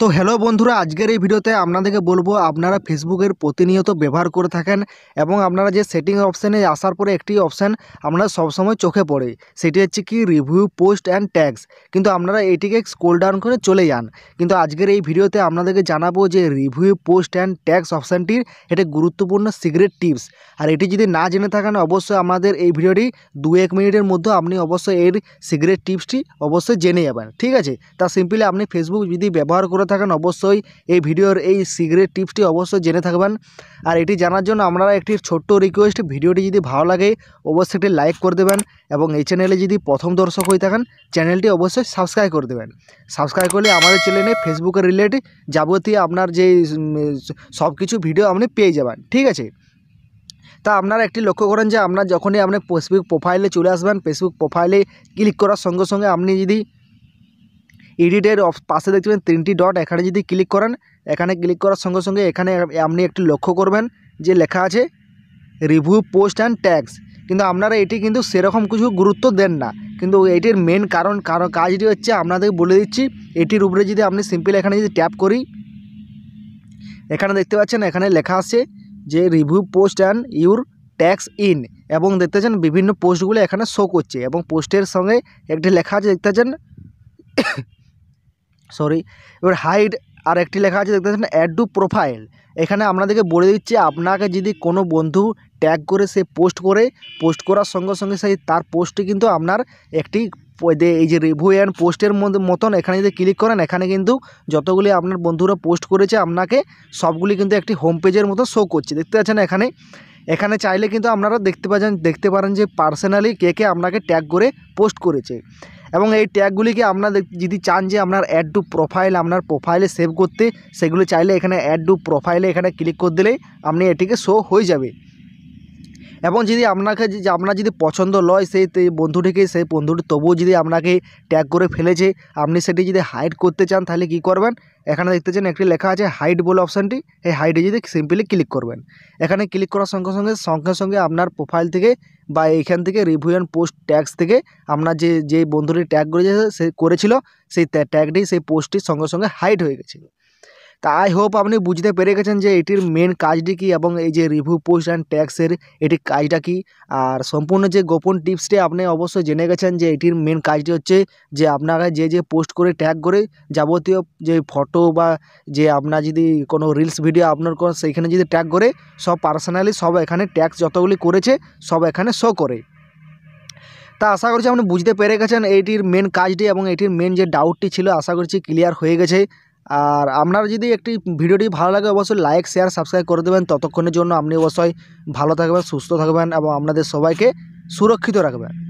তো হ্যালো বন্ধুরা আজকের এই ভিডিওতে আপনাদেরকে বলবো আপনারা ফেসবুকের প্রতিনিয়ত ব্যবহার করে থাকেন এবং আপনারা যে সেটিং অপশানে আসার পরে একটি অপশান আপনারা সবসময় চোখে পড়ে সেটি হচ্ছে কি রিভিউ পোস্ট অ্যান্ড ট্যাক্স কিন্তু আপনারা এটিকে স্কোল ডাউন করে চলে যান কিন্তু আজকের এই ভিডিওতে আপনাদেরকে জানাবো যে রিভিউ পোস্ট অ্যান্ড ট্যাক্স অপশানটির এটা গুরুত্বপূর্ণ সিগ্রেট টিপস আর এটি যদি না জেনে থাকেন অবশ্যই আমাদের এই ভিডিওটি দু এক মিনিটের মধ্যে আপনি অবশ্যই এর সিক্রেট টিপসটি অবশ্যই জেনে যাবেন ঠিক আছে তা সিম্পলি আপনি ফেসবুক যদি ব্যবহার করে থাকেন অবশ্যই এই ভিডিওর এই সিগারেট টিপসটি অবশ্যই জেনে থাকবেন আর এটি জানার জন্য আপনারা একটি ছোট্ট রিকোয়েস্ট ভিডিওটি যদি ভালো লাগে অবশ্যই একটি লাইক করে দেবেন এবং এই চ্যানেলে যদি প্রথম দর্শক হয়ে থাকেন চ্যানেলটি অবশ্যই সাবস্ক্রাইব করে দেবেন সাবস্ক্রাইব করলে আমাদের চ্যানেলে ফেসবুকের রিলেটেড যাবতীয় আপনার যে সব কিছু ভিডিও আপনি পেয়ে যাবেন ঠিক আছে তা আপনারা একটি লক্ষ্য করেন যে আপনার যখনই আপনি ফেসবুক প্রোফাইলে চলে আসবেন ফেসবুক প্রোফাইলে ক্লিক করার সঙ্গে সঙ্গে আপনি যদি এডিটের পাশে দেখতে পাবেন তিনটি ডট এখানে যদি ক্লিক করেন এখানে ক্লিক করার সঙ্গে সঙ্গে এখানে আপনি একটি লক্ষ্য করবেন যে লেখা আছে রিভিউ পোস্ট অ্যান্ড ট্যাক্স কিন্তু আপনারা এটি কিন্তু সেরকম কিছু গুরুত্ব দেন না কিন্তু এটির মেন কারণ কারণ কাজটি হচ্ছে আপনাদের বলে দিচ্ছি এটির উপরে যদি আপনি সিম্পল এখানে যদি ট্যাপ করি এখানে দেখতে পাচ্ছেন এখানে লেখা আছে যে review post and your tax in এবং দেখতে পাচ্ছেন বিভিন্ন পোস্টগুলো এখানে শো করছে এবং পোস্টের সঙ্গে একটি লেখা আছে দেখতে পাচ্ছেন সরি এবার হাইড আর একটি লেখা আছে দেখতে পাচ্ছেন অ্যাড টু প্রোফাইল এখানে আপনাদেরকে বলে দিচ্ছে আপনাকে যদি কোনো বন্ধু ট্যাগ করে সে পোস্ট করে পোস্ট করার সঙ্গে সঙ্গে সেই তার পোস্টটি কিন্তু আপনার একটি এই যে রিভিউ অ্যান্ড পোস্টের মতন এখানে যদি ক্লিক করেন এখানে কিন্তু যতগুলি আপনার বন্ধুরা পোস্ট করেছে আপনাকে সবগুলি কিন্তু একটি হোম পেজের মতো শো করছে দেখতে পাচ্ছেন এখানে এখানে চাইলে কিন্তু আপনারা দেখতে পাচ্ছেন দেখতে পারেন যে পার্সোনালি কে কে আপনাকে ট্যাগ করে পোস্ট করেছে এবং এই ট্যাগগুলিকে আপনাদের যদি চান যে আপনার অ্যাড টু প্রোফাইল আপনার প্রোফাইলে সেভ করতে সেগুলো চাইলে এখানে অ্যাড টু প্রোফাইলে এখানে ক্লিক করে দিলেই আপনি এটিকে শো হয়ে যাবে এবং যদি আপনাকে যে আপনার যদি পছন্দ লয় সেই বন্ধুটিকে সেই বন্ধুটি তবুও যদি আপনাকে ট্যাগ করে ফেলেছে আপনি সেটি যদি হাইড করতে চান তাহলে কি করবেন এখানে দেখতে চান একটি লেখা আছে হাইড বলে অপশানটি এই হাইডে যদি সিম্পলি ক্লিক করবেন এখানে ক্লিক করার সঙ্গে সঙ্গে সঙ্গে সঙ্গে আপনার প্রোফাইল থেকে বা এইখান থেকে রিভিউ অ্যান্ড পোস্ট ট্যাগস থেকে আপনার যে যে বন্ধুটি ট্যাগ করেছে সে করেছিল সেই ট্যাগটি সেই পোস্টটি সঙ্গে সঙ্গে হাইড হয়ে গেছিলো তা আই হোপ আপনি বুঝতে পেরে গেছেন যে এটির মেন কাজটি কী এবং এই যে রিভিউ পোস্ট অ্যান্ড ট্যাক্সের এটির কাজটা কী আর সম্পূর্ণ যে গোপন টিপসটি আপনি অবশ্যই জেনে গেছেন যে এটির মেন কাজটি হচ্ছে যে আপনারা যে যে পোস্ট করে ট্যাগ করে যাবতীয় যে ফটো বা যে আপনার যদি কোনো রিলস ভিডিও আপনার কোনো সেইখানে যদি ট্যাগ করে সব পার্সোনালি সব এখানে ট্যাক্স যতগুলি করেছে সব এখানে শো করে তা আশা করছি আপনি বুঝতে পেরে গেছেন এইটির মেন কাজটি এবং এটির মেন যে ডাউটটি ছিল আশা করছি ক্লিয়ার হয়ে গেছে আর আপনার যদি একটি ভিডিওটি ভালো লাগে অবশ্যই লাইক শেয়ার সাবস্ক্রাইব করে দেবেন ততক্ষণের জন্য আপনি অবশ্যই ভালো থাকবেন সুস্থ থাকবেন এবং আপনাদের সবাইকে সুরক্ষিত রাখবেন